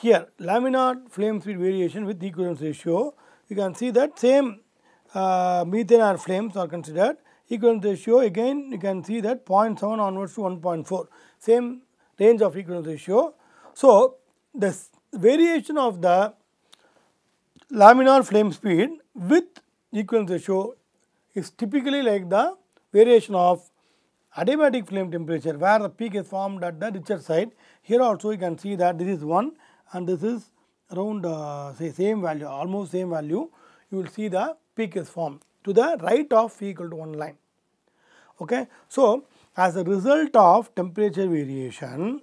Here laminar flame speed variation with equivalence ratio, you can see that same uh, methane or flames are considered. Equivalence ratio again you can see that 0.7 onwards to 1.4, same range of equivalence ratio. So, the variation of the laminar flame speed with equivalence ratio is typically like the variation of adiabatic flame temperature where the peak is formed at the richer side. Here also you can see that this is 1 and this is around uh, say same value almost same value you will see the peak is formed to the right of phi equal to 1 line. Okay. So, as a result of temperature variation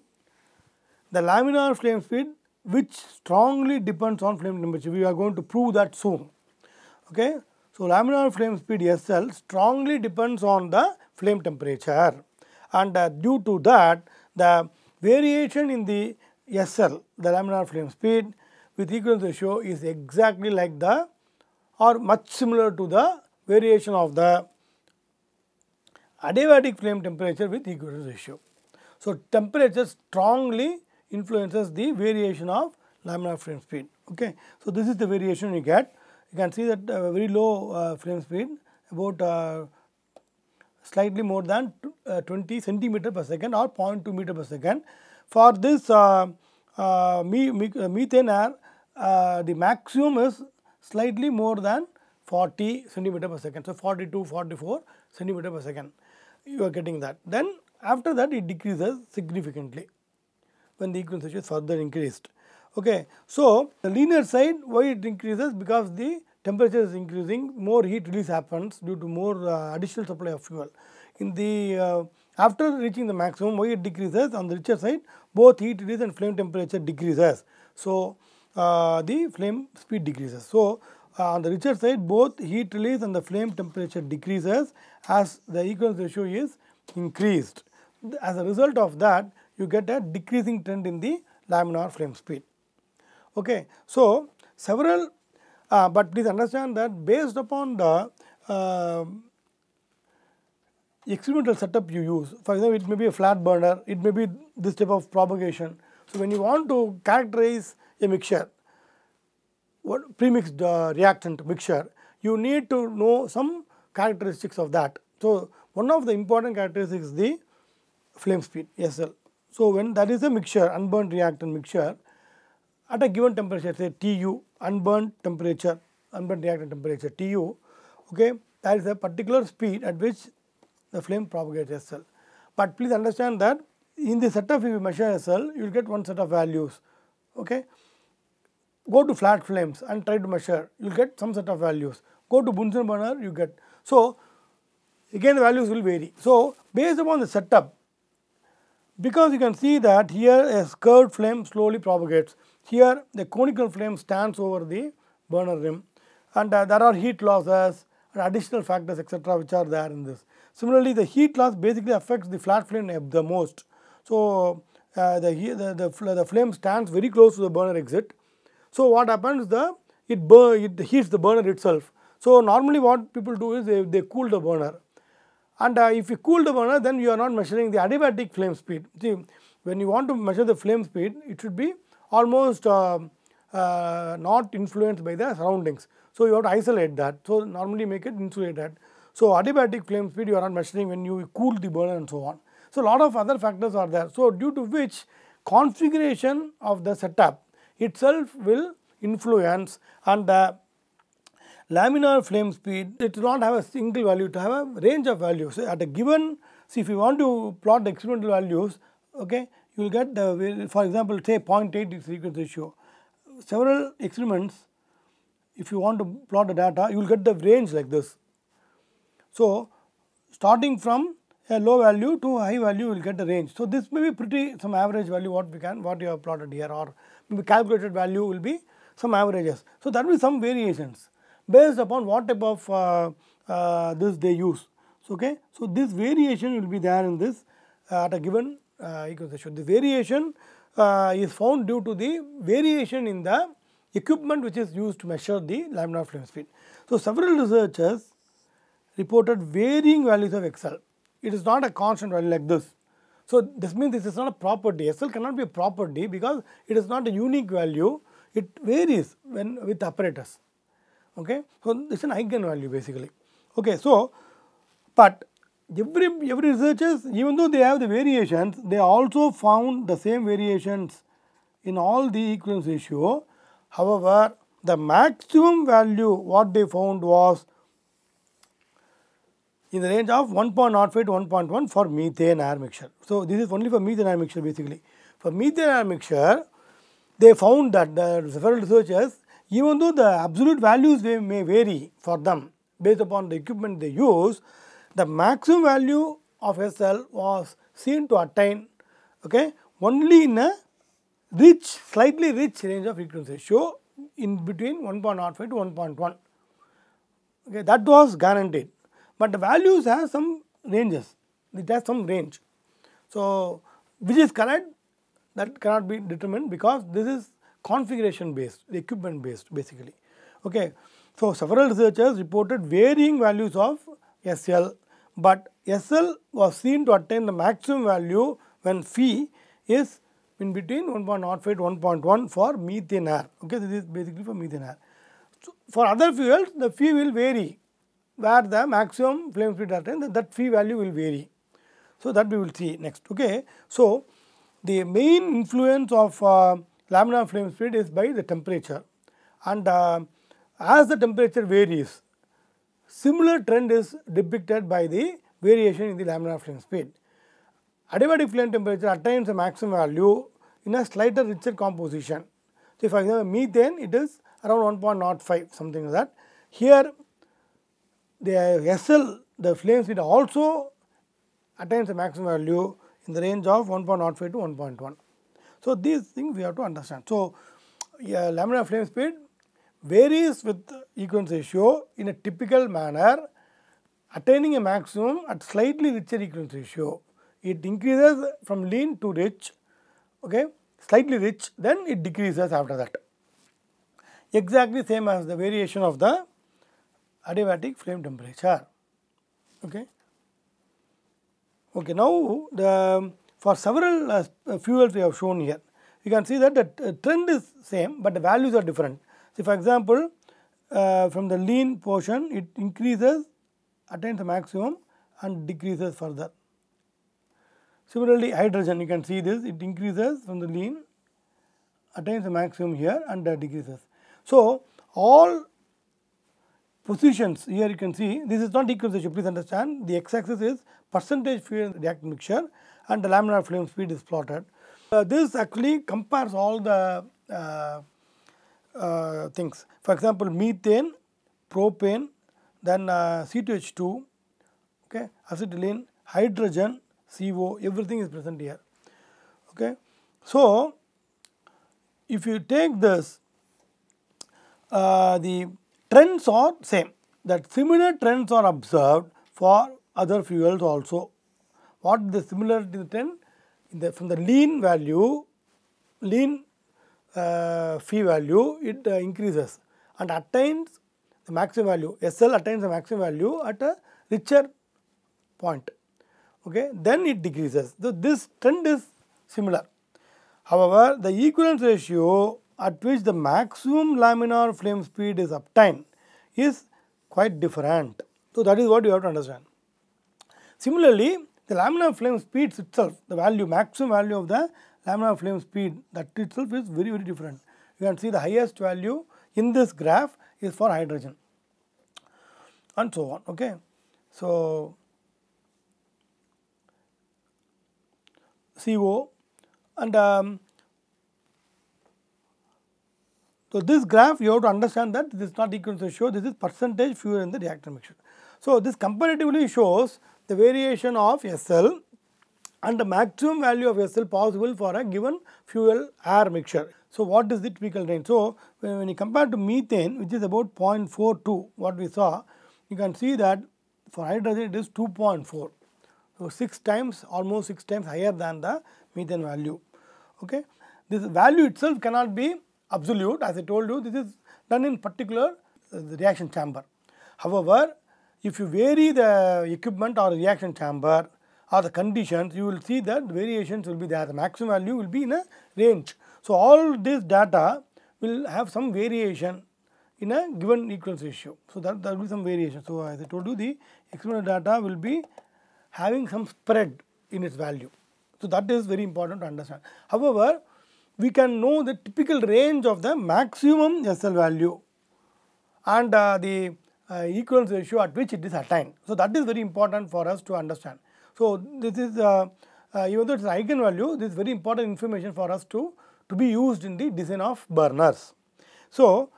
the laminar flame speed which strongly depends on flame temperature we are going to prove that soon. Okay. So, laminar flame speed SL strongly depends on the flame temperature and uh, due to that the variation in the SL, the laminar flame speed with equivalence ratio is exactly like the or much similar to the variation of the adiabatic flame temperature with equivalence ratio. So, temperature strongly influences the variation of laminar flame speed. Okay. So, this is the variation you get. You can see that uh, very low uh, flame speed about uh, slightly more than uh, 20 centimeter per second or 0.2 meter per second for this uh, uh, methane air, uh, the maximum is slightly more than 40 centimeter per second. So, 42, 44 centimeter per second you are getting that. Then after that it decreases significantly when the equivalence is further increased. Okay. So, the linear side why it increases because the temperature is increasing more heat release happens due to more uh, additional supply of fuel. In the uh, after reaching the maximum, why it decreases on the richer side, both heat release and flame temperature decreases. So, uh, the flame speed decreases. So, uh, on the richer side, both heat release and the flame temperature decreases as the equivalence ratio is increased. As a result of that, you get a decreasing trend in the laminar flame speed. Okay. So, several, uh, but please understand that based upon the uh, experimental setup you use. For example, it may be a flat burner, it may be this type of propagation. So when you want to characterize a mixture, what premixed uh, reactant mixture, you need to know some characteristics of that. So one of the important characteristics is the flame speed SL. So when that is a mixture, unburned reactant mixture, at a given temperature, say TU, unburned temperature, unburned reactant temperature TU, okay, that is a particular speed at which the flame propagates itself, But please understand that in the setup if you measure a cell, you will get one set of values. Okay. Go to flat flames and try to measure, you will get some set of values. Go to Bunsen burner, you get. So, again the values will vary. So, based upon the setup, because you can see that here a curved flame slowly propagates. Here the conical flame stands over the burner rim and uh, there are heat losses and additional factors etc. which are there in this. Similarly, the heat loss basically affects the flat flame the most. So, uh, the, the, the, the flame stands very close to the burner exit. So, what happens the it, it heats the burner itself. So, normally what people do is they, they cool the burner and uh, if you cool the burner then you are not measuring the adiabatic flame speed. See when you want to measure the flame speed it should be almost uh, uh, not influenced by the surroundings. So, you have to isolate that. So, normally make it insulated. So, adiabatic flame speed you are not measuring when you cool the burner and so on. So, lot of other factors are there. So, due to which configuration of the setup itself will influence and the laminar flame speed it will not have a single value it have a range of values so at a given see if you want to plot the experimental values okay you will get the for example say 0.8 is frequency ratio several experiments if you want to plot the data you will get the range like this so, starting from a low value to high value you will get a range. So, this may be pretty some average value what we can what you have plotted here or maybe calculated value will be some averages. So, that will be some variations based upon what type of uh, uh, this they use. So, okay. so this variation will be there in this uh, at a given uh, equation. The variation uh, is found due to the variation in the equipment which is used to measure the laminar flow speed. So, several researchers reported varying values of XL. It is not a constant value like this. So, this means this is not a property. SL cannot be a property because it is not a unique value. It varies when with operators. Okay. So, it's an eigenvalue basically. Okay. So, but every every researchers, even though they have the variations, they also found the same variations in all the equivalence ratio. However, the maximum value what they found was in the range of 1.05 to 1.1 for methane air mixture. So, this is only for methane air mixture basically. For methane air mixture, they found that the several researchers, even though the absolute values may vary for them based upon the equipment they use, the maximum value of SL was seen to attain okay, only in a rich, slightly rich range of frequency ratio in between 1.05 to 1.1. Okay, that was guaranteed but the values have some ranges, it has some range. So, which is correct that cannot be determined because this is configuration based, equipment based basically. Okay. So, several researchers reported varying values of SL, but SL was seen to attain the maximum value when phi is in between 1.05 to 1.1 for methane air. Okay, this is basically for methane air. So, for other fuels, the phi will vary where the maximum flame speed attained, that, that phi value will vary. So, that we will see next. Okay. So, the main influence of uh, laminar flame speed is by the temperature and uh, as the temperature varies, similar trend is depicted by the variation in the laminar flame speed. Adiabatic flame temperature attains a maximum value in a slightly richer composition. So, for example, methane it is around 1.05 something like that. Here the SL the flame speed also attains a maximum value in the range of 1.05 to 1.1. So, these things we have to understand. So, a laminar flame speed varies with equivalence ratio in a typical manner attaining a maximum at slightly richer equivalence ratio. It increases from lean to rich, okay, slightly rich then it decreases after that. Exactly same as the variation of the adiabatic flame temperature. Okay. Okay, now the for several uh, uh, fuels we have shown here, you can see that the uh, trend is same, but the values are different. So, for example, uh, from the lean portion, it increases, attains the maximum and decreases further. Similarly, hydrogen, you can see this, it increases from the lean, attains the maximum here and uh, decreases. So, all positions here you can see this is not equalization please understand the x axis is percentage fuel react mixture and the laminar flame speed is plotted. Uh, this actually compares all the uh, uh, things for example methane, propane then uh, C2H2 okay acetylene, hydrogen, CO everything is present here okay. So, if you take this uh, the Trends are same that similar trends are observed for other fuels also. What the similarity trend? The, from the lean value, lean uh, value, it uh, increases and attains the maximum value. SL attains the maximum value at a richer point. Okay, then it decreases. So this trend is similar. However, the equivalence ratio at which the maximum laminar flame speed is obtained is quite different. So, that is what you have to understand. Similarly, the laminar flame speeds itself, the value, maximum value of the laminar flame speed that itself is very, very different. You can see the highest value in this graph is for hydrogen and so on. Okay. So, CO and um, so, this graph you have to understand that this is not equal to ratio, this is percentage fuel in the reactor mixture. So, this comparatively shows the variation of SL and the maximum value of SL possible for a given fuel air mixture. So, what is the typical range? So, when you compare to methane which is about 0.42 what we saw, you can see that for hydrogen it is 2.4. So, 6 times almost 6 times higher than the methane value. Okay. This value itself cannot be absolute as I told you this is done in particular uh, the reaction chamber. However, if you vary the equipment or reaction chamber or the conditions you will see that variations will be there the maximum value will be in a range. So, all this data will have some variation in a given equivalence ratio. So, that there will be some variation. So, as I told you the experimental data will be having some spread in its value. So, that is very important to understand. However, we can know the typical range of the maximum SL value and uh, the uh, equivalence ratio at which it is attained. So, that is very important for us to understand. So, this is uh, uh even though it is eigenvalue, this is very important information for us to, to be used in the design of burners. So,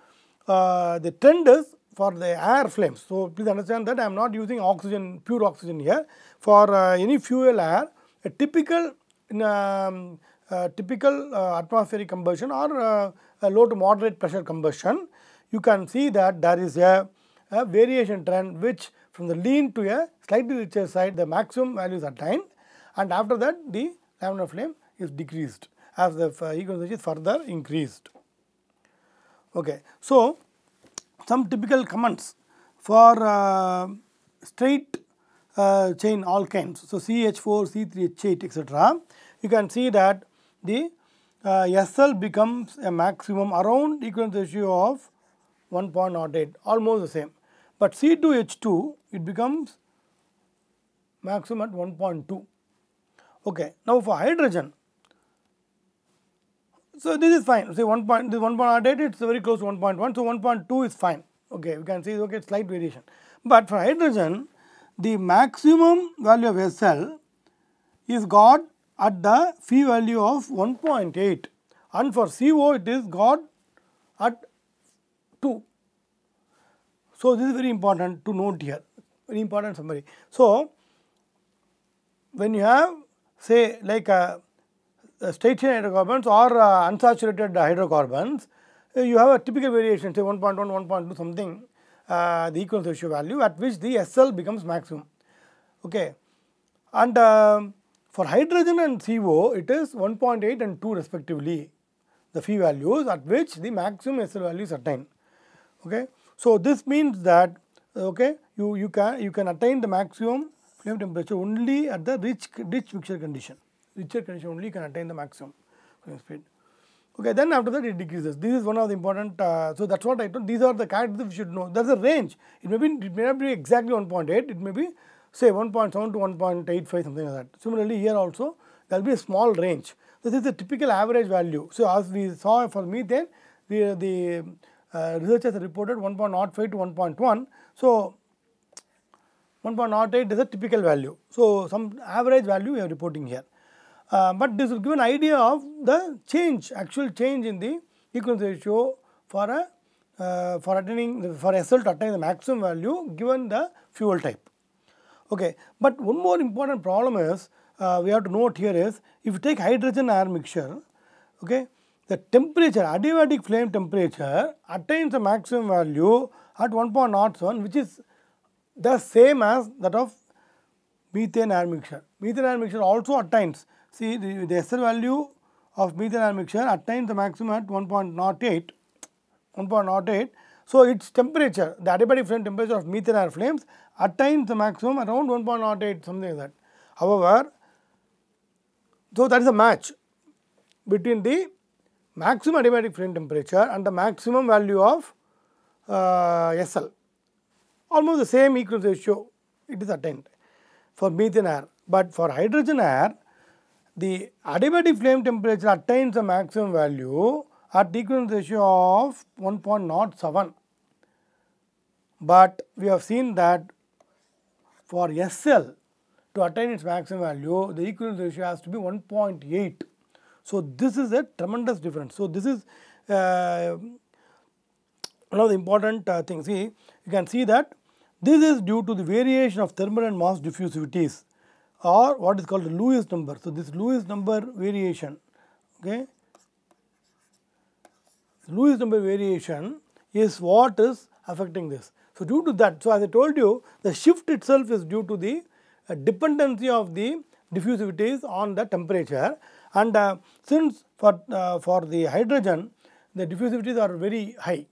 uh, the trend is for the air flames. So, please understand that I am not using oxygen, pure oxygen here. For uh, any fuel air, a typical um, uh, typical uh, atmospheric combustion or uh, low to moderate pressure combustion, you can see that there is a, a variation trend which from the lean to a slightly richer side the maximum values are attained and after that the laminar flame is decreased as the equivalence is further increased. Okay. So, some typical comments for uh, straight uh, chain alkanes, so CH4, C3H8 etc. You can see that the uh, SL becomes a maximum around equivalence ratio of 1.08 almost the same. But C2H2 it becomes maximum at 1.2. Okay. Now, for hydrogen, so this is fine say 1 point this 1.08 it is very close to 1.1. So, 1.2 is fine okay we can see okay slight variation. But for hydrogen the maximum value of SL is got at the phi value of 1.8 and for CO it is got at 2. So, this is very important to note here very important summary. So, when you have say like uh, uh, a, a chain hydrocarbons or uh, unsaturated hydrocarbons, you have a typical variation say 1.1, 1.2 something uh, the equivalence ratio value at which the SL becomes maximum. Okay. And uh, for hydrogen and CO, it is 1.8 and 2 respectively, the phi values at which the maximum SL value is attained. Okay. So, this means that okay, you, you, can, you can attain the maximum flame temperature only at the rich, rich mixture condition, richer condition only you can attain the maximum flame speed. Okay, then after that it decreases. This is one of the important, uh, so that is what I told, these are the characteristics we should know. There is a range, it may, be, it may not be exactly 1.8, it may be say 1.7 to 1.85 something like that. Similarly, here also there will be a small range. This is the typical average value. So, as we saw for then the, the uh, researchers reported 1.05 to 1.1. So, 1.08 is a typical value. So, some average value we are reporting here. Uh, but this will give an idea of the change, actual change in the equivalence ratio for a uh, for attaining for SL to attain the maximum value given the fuel type. Okay. But one more important problem is uh, we have to note here is if you take hydrogen air mixture, okay, the temperature, adiabatic flame temperature attains a maximum value at 1.01, which is the same as that of methane air mixture. Methane air mixture also attains, see the, the SL value of methane air mixture attains the maximum at 1.08, 1.08 so, its temperature, the adiabatic flame temperature of methane air flames attains the maximum around 1.08 something like that. However, so that is a match between the maximum adiabatic flame temperature and the maximum value of uh, SL. Almost the same equal ratio it is attained for methane air, but for hydrogen air the adiabatic flame temperature attains the maximum value at equivalence ratio of 1.07 but we have seen that for SL to attain its maximum value, the equivalence ratio has to be 1.8. So, this is a tremendous difference. So, this is uh, one of the important uh, things. See, you can see that this is due to the variation of thermal and mass diffusivities or what is called the Lewis number. So, this Lewis number variation, okay. Lewis number variation is what is affecting this. So, due to that, so as I told you, the shift itself is due to the uh, dependency of the diffusivities on the temperature and uh, since for, uh, for the hydrogen, the diffusivities are very high.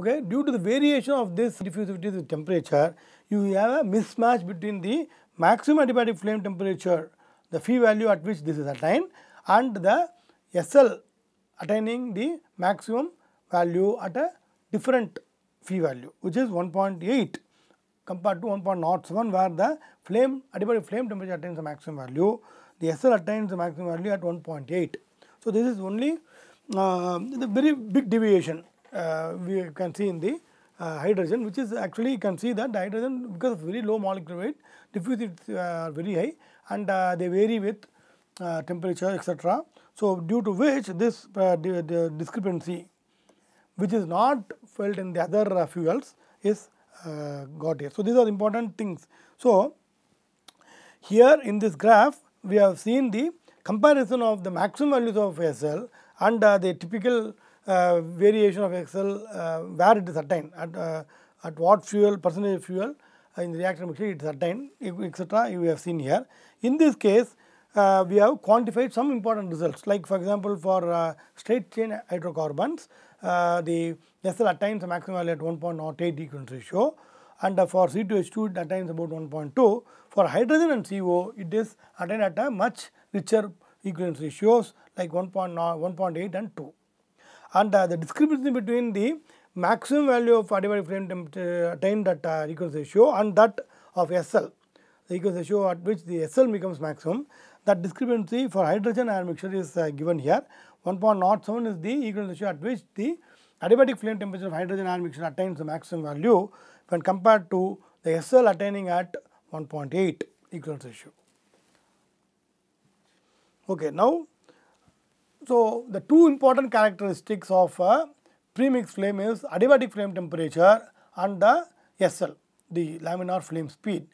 Okay. Due to the variation of this diffusivity with temperature, you have a mismatch between the maximum adiabatic flame temperature, the phi value at which this is attained and the SL attaining the maximum value at a different phi value which is 1.8 compared to 1.01 where the flame adiabatic flame temperature attains the maximum value the SL attains the maximum value at 1.8 so this is only uh, the very big deviation uh, we can see in the uh, hydrogen which is actually you can see that the hydrogen because of very low molecular weight diffusivities uh, are very high and uh, they vary with uh, temperature etc. So, due to which this discrepancy which is not felt in the other uh, fuels is uh, got here. So, these are important things. So, here in this graph we have seen the comparison of the maximum values of SL and uh, the typical uh, variation of XL uh, where it is attained at, uh, at what fuel percentage of fuel in the reactor mixture it is attained etc. You have seen here. In this case we have quantified some important results like for example for straight chain hydrocarbons uh, the vessel attains a maximum value at 1.08 equivalence ratio and uh, for C2H2 it attains about 1.2. For hydrogen and CO it is attained at a much richer equivalence ratios like 1.8 and 2. And uh, the discrepancy between the maximum value of adiabatic frame temperature uh, attained at uh, equivalence ratio and that of SL, the equivalence ratio at which the SL becomes maximum, that discrepancy for hydrogen ion mixture is uh, given here. 1.07 is the equivalent ratio at which the adiabatic flame temperature of hydrogen ion mixture attains the maximum value when compared to the SL attaining at 1.8 equivalence ratio. Okay, now, so the two important characteristics of a uh, premixed flame is adiabatic flame temperature and the SL, the laminar flame speed.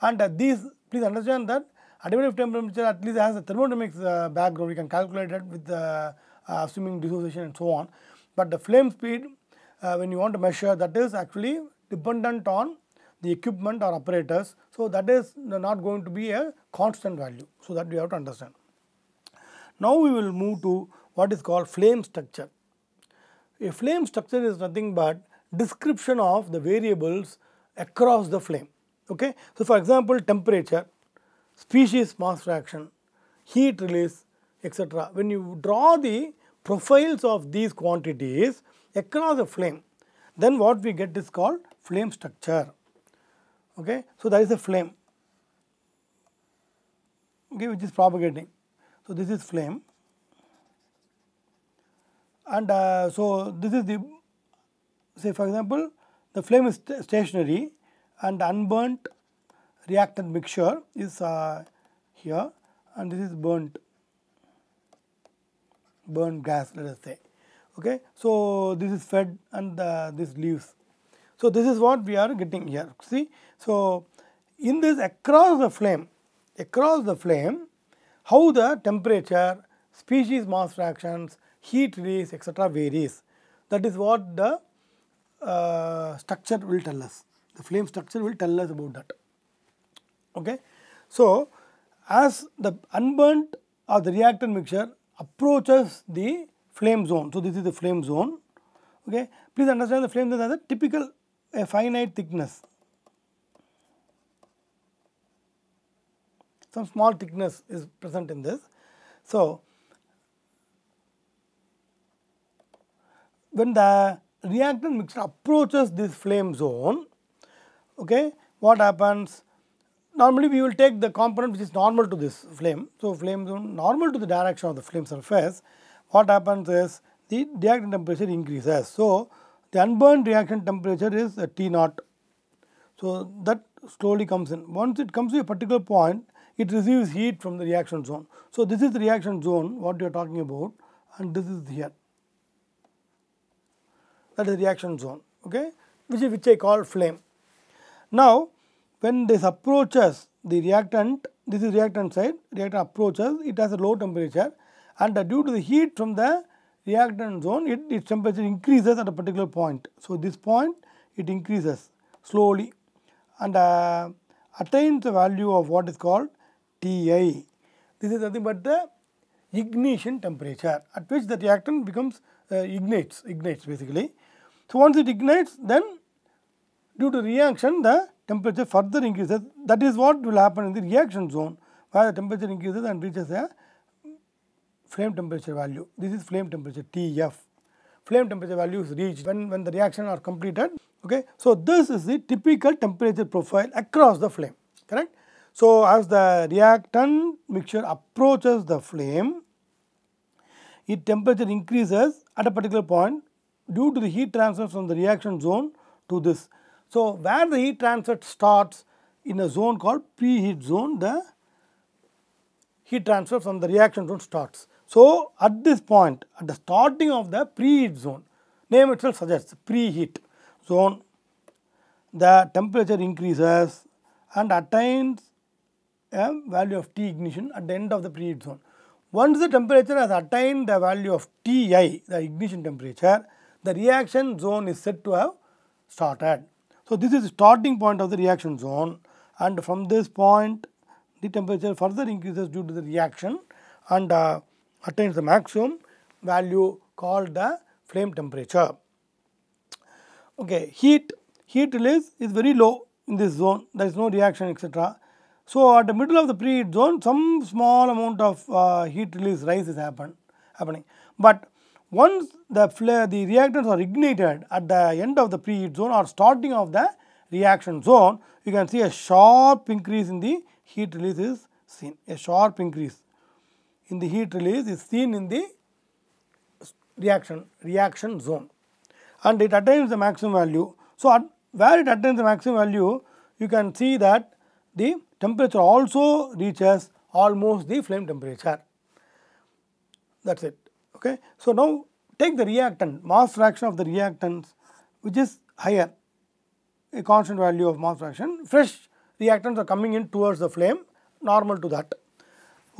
And uh, these, please understand that Adiabatic temperature at least has a thermodynamics uh, background, we can calculate it with uh, assuming uh, dissociation and so on. But the flame speed uh, when you want to measure that is actually dependent on the equipment or apparatus. So, that is not going to be a constant value. So, that we have to understand. Now, we will move to what is called flame structure. A flame structure is nothing but description of the variables across the flame. Okay? So, for example, temperature, species mass fraction, heat release etc. When you draw the profiles of these quantities across the flame, then what we get is called flame structure. Okay. So, that is a flame okay, which is propagating. So, this is flame and uh, so this is the say for example, the flame is st stationary and unburnt reactant mixture is uh, here and this is burnt burnt gas let us say okay so this is fed and uh, this leaves so this is what we are getting here see so in this across the flame across the flame how the temperature species mass fractions heat release etc varies that is what the uh, structure will tell us the flame structure will tell us about that Okay. So, as the unburnt or the reactant mixture approaches the flame zone. So, this is the flame zone. Okay. Please understand the flame zone is a typical a finite thickness, some small thickness is present in this. So, when the reactant mixture approaches this flame zone, okay, what happens? normally we will take the component which is normal to this flame. So, flame zone normal to the direction of the flame surface, what happens is the reaction temperature increases. So, the unburned reaction temperature is T naught. So, that slowly comes in. Once it comes to a particular point, it receives heat from the reaction zone. So, this is the reaction zone what you are talking about and this is here that is the reaction zone okay, which, is, which I call flame. Now, when this approaches the reactant, this is reactant side, reactant approaches, it has a low temperature and due to the heat from the reactant zone, it, its temperature increases at a particular point. So, this point it increases slowly and uh, attains the value of what is called Ti. This is nothing but the ignition temperature at which the reactant becomes uh, ignites, ignites basically. So, once it ignites then due to reaction the temperature further increases that is what will happen in the reaction zone where the temperature increases and reaches a flame temperature value. This is flame temperature TF. Flame temperature value is reached when, when the reaction are completed. Okay. So, this is the typical temperature profile across the flame correct. So, as the reactant mixture approaches the flame, its temperature increases at a particular point due to the heat transfer from the reaction zone to this so, where the heat transfer starts in a zone called preheat zone, the heat transfer from the reaction zone starts. So, at this point, at the starting of the preheat zone, name itself suggests preheat zone, the temperature increases and attains a value of T ignition at the end of the preheat zone. Once the temperature has attained the value of Ti, the ignition temperature, the reaction zone is said to have started. So, this is starting point of the reaction zone and from this point the temperature further increases due to the reaction and uh, attains the maximum value called the flame temperature. Okay, heat, heat release is very low in this zone there is no reaction etc. So, at the middle of the preheat zone some small amount of uh, heat release rise is happen, happening, but once the, the reactants are ignited at the end of the preheat zone or starting of the reaction zone, you can see a sharp increase in the heat release is seen, a sharp increase in the heat release is seen in the reaction, reaction zone and it attains the maximum value. So, at where it attains the maximum value, you can see that the temperature also reaches almost the flame temperature. That is it. Okay. So, now take the reactant mass fraction of the reactants which is higher a constant value of mass fraction fresh reactants are coming in towards the flame normal to that.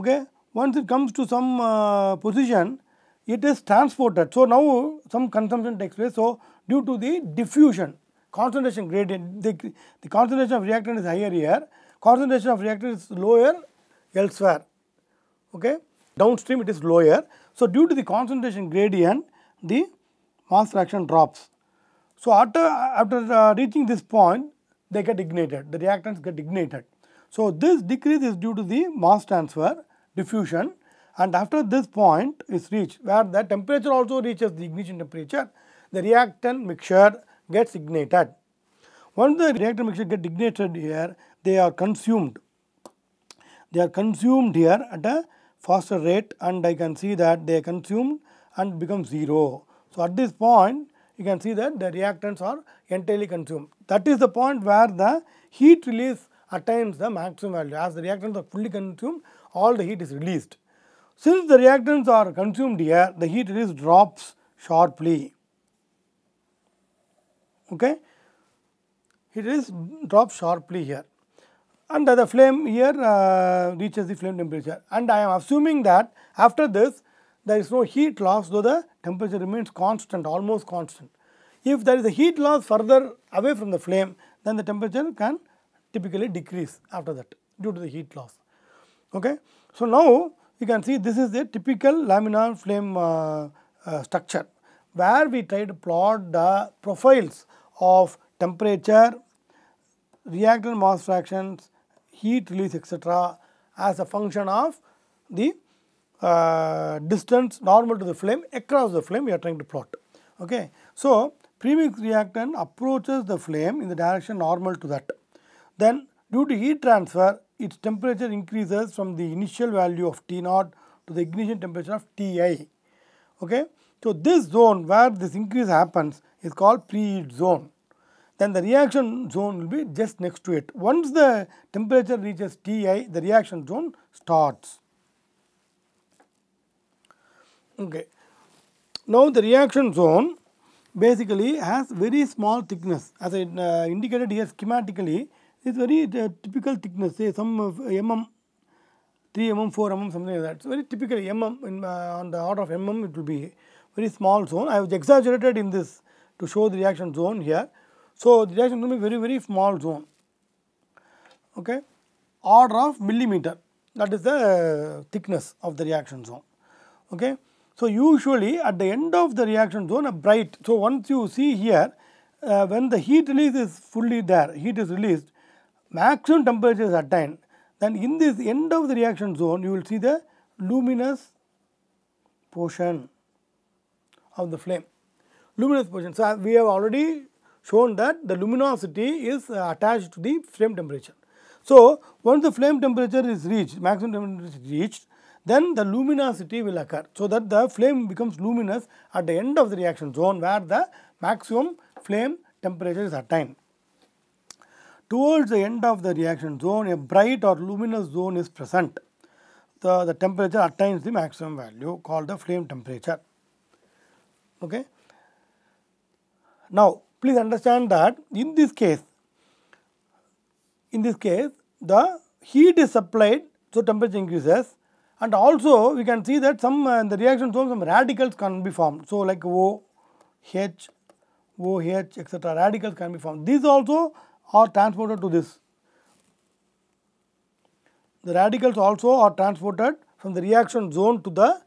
Okay. Once it comes to some uh, position it is transported. So, now some consumption takes place. So, due to the diffusion concentration gradient the, the concentration of reactant is higher here concentration of reactant is lower elsewhere. Okay. Downstream it is lower. So, due to the concentration gradient, the mass fraction drops. So, after, after uh, reaching this point, they get ignited, the reactants get ignited. So, this decrease is due to the mass transfer diffusion and after this point is reached where the temperature also reaches the ignition temperature, the reactant mixture gets ignited. Once the reactant mixture gets ignited here, they are consumed. They are consumed here at a faster rate and I can see that they are consumed and become 0. So, at this point you can see that the reactants are entirely consumed. That is the point where the heat release attains the maximum value. As the reactants are fully consumed, all the heat is released. Since the reactants are consumed here, the heat release drops sharply. Okay? It is drops sharply here and the flame here uh, reaches the flame temperature and I am assuming that after this there is no heat loss though the temperature remains constant almost constant. If there is a heat loss further away from the flame then the temperature can typically decrease after that due to the heat loss. Okay. So, now you can see this is a typical laminar flame uh, uh, structure where we try to plot the profiles of temperature, reactant mass fractions, heat release etc., as a function of the uh, distance normal to the flame across the flame we are trying to plot. Okay. So, premix reactant approaches the flame in the direction normal to that. Then due to heat transfer its temperature increases from the initial value of T naught to the ignition temperature of Ti. Okay. So, this zone where this increase happens is called preheat zone then the reaction zone will be just next to it. Once the temperature reaches Ti, the reaction zone starts. Okay. Now, the reaction zone basically has very small thickness as I uh, indicated here schematically it is very uh, typical thickness say some of mm 3 mm 4 mm something like that it's very typical mm in, uh, on the order of mm it will be very small zone I have exaggerated in this to show the reaction zone here so, reaction zone will be very very small zone okay order of millimeter that is the uh, thickness of the reaction zone okay. So, usually at the end of the reaction zone a bright so once you see here uh, when the heat release is fully there heat is released maximum temperature is attained then in this end of the reaction zone you will see the luminous portion of the flame luminous portion. So, we have already shown that the luminosity is uh, attached to the flame temperature. So, once the flame temperature is reached, maximum temperature is reached, then the luminosity will occur. So, that the flame becomes luminous at the end of the reaction zone where the maximum flame temperature is attained. Towards the end of the reaction zone, a bright or luminous zone is present. The, the temperature attains the maximum value called the flame temperature. Okay. Now, Please understand that in this case, in this case the heat is supplied so temperature increases and also we can see that some uh, in the reaction zone some radicals can be formed. So, like O, H, O, H, etc. radicals can be formed. These also are transported to this. The radicals also are transported from the reaction zone to the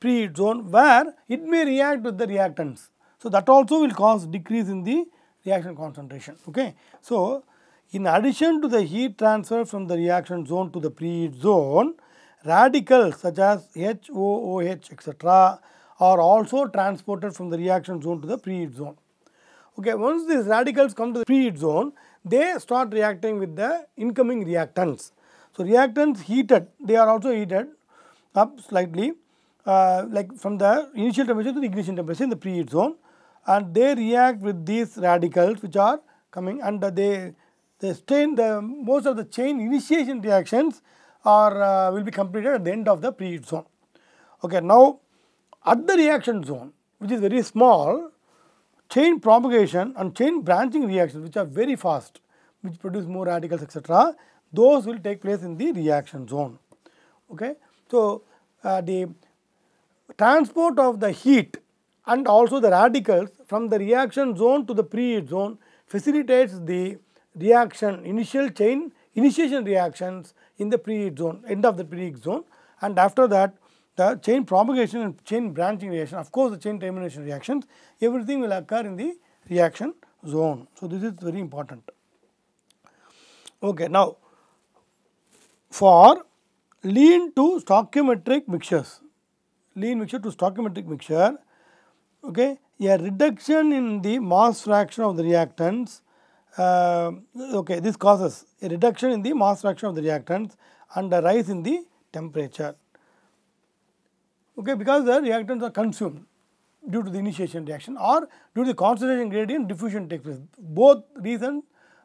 preheat zone where it may react with the reactants. So, that also will cause decrease in the reaction concentration. Okay. So, in addition to the heat transfer from the reaction zone to the preheat zone, radicals such as HOOH etc. are also transported from the reaction zone to the preheat zone. Okay, once these radicals come to the preheat zone, they start reacting with the incoming reactants. So, reactants heated, they are also heated up slightly uh, like from the initial temperature to the ignition temperature in the preheat zone and they react with these radicals which are coming and they, they strain the most of the chain initiation reactions are uh, will be completed at the end of the preheat zone. Okay, now at the reaction zone which is very small chain propagation and chain branching reactions which are very fast which produce more radicals etc. those will take place in the reaction zone. Okay. So, uh, the transport of the heat and also the radicals from the reaction zone to the preheat zone facilitates the reaction initial chain initiation reactions in the preheat zone end of the preheat zone and after that the chain propagation and chain branching reaction of course the chain termination reactions everything will occur in the reaction zone. So, this is very important. Okay, now for lean to stoichiometric mixtures lean mixture to stoichiometric mixture Okay. A reduction in the mass fraction of the reactants, uh, okay, this causes a reduction in the mass fraction of the reactants and a rise in the temperature. Okay, because the reactants are consumed due to the initiation reaction or due to the concentration gradient diffusion takes place. Both reason,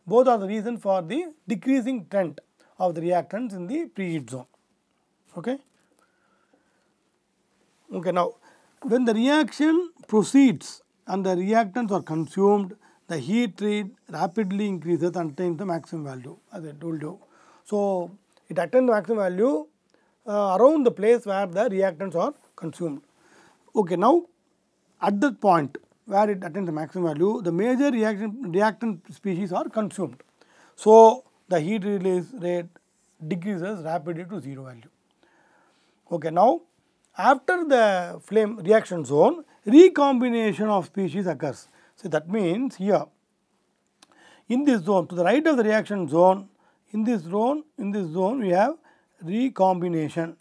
both are the reason for the decreasing trend of the reactants in the preheat zone. Okay. Okay, now when the reaction proceeds and the reactants are consumed, the heat rate rapidly increases and attains the maximum value as I told you. So, it attains the maximum value uh, around the place where the reactants are consumed. Okay, now at that point where it attains the maximum value, the major reaction, reactant species are consumed. So, the heat release rate decreases rapidly to zero value. Okay, now after the flame reaction zone, recombination of species occurs. So, that means here in this zone to the right of the reaction zone in this zone in this zone we have recombination.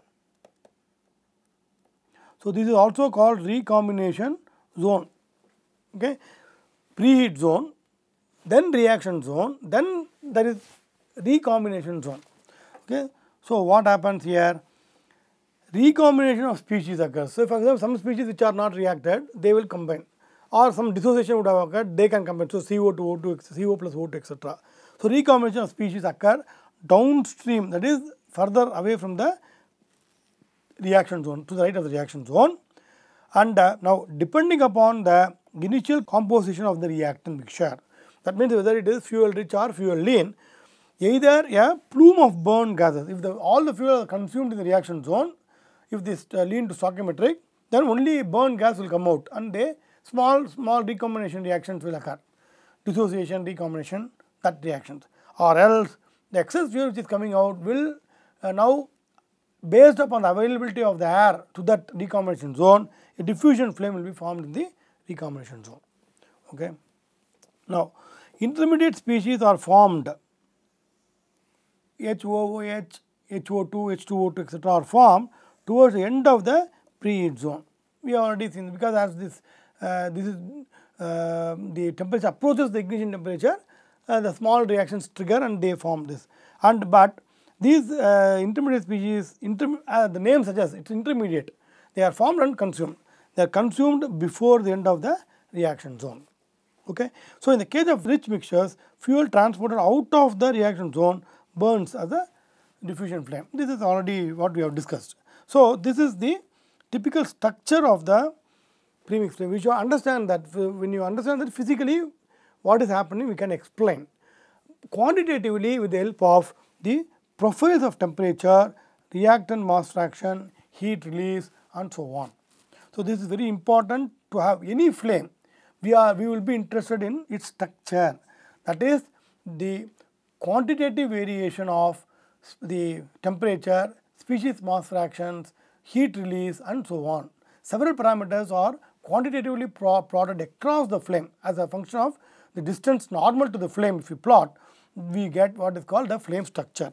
So, this is also called recombination zone okay preheat zone then reaction zone then there is recombination zone okay. So, what happens here recombination of species occurs. So, for example, some species which are not reacted, they will combine or some dissociation would have occurred, they can combine. So, CO2, O2, CO plus O2 etc. So, recombination of species occur downstream that is further away from the reaction zone to the right of the reaction zone and uh, now depending upon the initial composition of the reactant mixture that means whether it is fuel rich or fuel lean either a plume of burned gases if the, all the fuel are consumed in the reaction zone if this uh, lean to stoichiometric, then only burn gas will come out and the small, small recombination reactions will occur, dissociation, recombination, that reactions or else the excess fuel which is coming out will uh, now based upon the availability of the air to that recombination zone, a diffusion flame will be formed in the recombination zone. Okay. Now, intermediate species are formed HOOH, HO2, H2O2 etc. are formed towards the end of the preheat zone. We have already seen because as this uh, this is uh, the temperature approaches the ignition temperature, uh, the small reactions trigger and they form this. And but these uh, intermediate species, inter uh, the name suggests it is intermediate. They are formed and consumed. They are consumed before the end of the reaction zone. Okay. So, in the case of rich mixtures, fuel transported out of the reaction zone burns as a diffusion flame. This is already what we have discussed. So, this is the typical structure of the premix frame, which you understand that when you understand that physically what is happening we can explain. Quantitatively with the help of the profiles of temperature, reactant mass fraction, heat release and so on. So, this is very important to have any flame we are we will be interested in its structure that is the quantitative variation of the temperature, species mass fractions, heat release and so on. Several parameters are quantitatively plotted across the flame as a function of the distance normal to the flame if you plot, we get what is called the flame structure.